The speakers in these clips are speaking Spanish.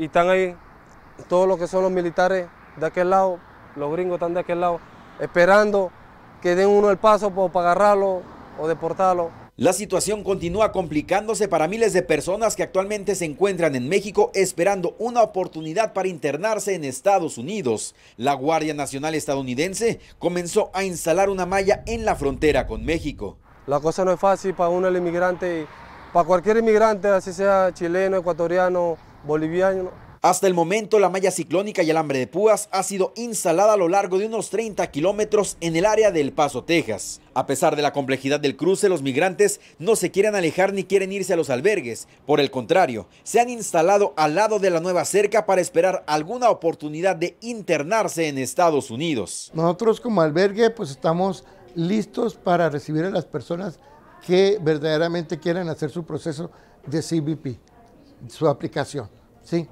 y están ahí todos los que son los militares de aquel lado, los gringos están de aquel lado, esperando que den uno el paso para agarrarlo o deportarlo. La situación continúa complicándose para miles de personas que actualmente se encuentran en México esperando una oportunidad para internarse en Estados Unidos. La Guardia Nacional estadounidense comenzó a instalar una malla en la frontera con México. La cosa no es fácil para uno el inmigrante para cualquier inmigrante, así sea chileno, ecuatoriano, boliviano. Hasta el momento, la malla ciclónica y el de púas ha sido instalada a lo largo de unos 30 kilómetros en el área del Paso, Texas. A pesar de la complejidad del cruce, los migrantes no se quieren alejar ni quieren irse a los albergues. Por el contrario, se han instalado al lado de la nueva cerca para esperar alguna oportunidad de internarse en Estados Unidos. Nosotros como albergue, pues estamos listos para recibir a las personas que verdaderamente quieran hacer su proceso de CBP, su aplicación, ¿sí?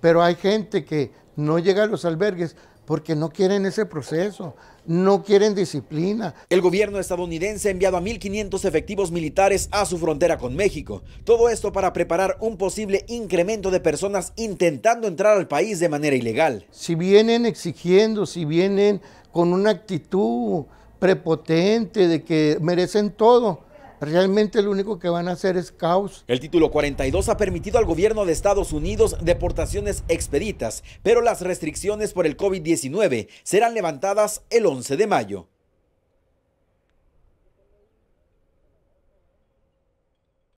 Pero hay gente que no llega a los albergues porque no quieren ese proceso, no quieren disciplina. El gobierno estadounidense ha enviado a 1.500 efectivos militares a su frontera con México. Todo esto para preparar un posible incremento de personas intentando entrar al país de manera ilegal. Si vienen exigiendo, si vienen con una actitud prepotente de que merecen todo, realmente lo único que van a hacer es caos. El título 42 ha permitido al gobierno de Estados Unidos deportaciones expeditas, pero las restricciones por el COVID-19 serán levantadas el 11 de mayo.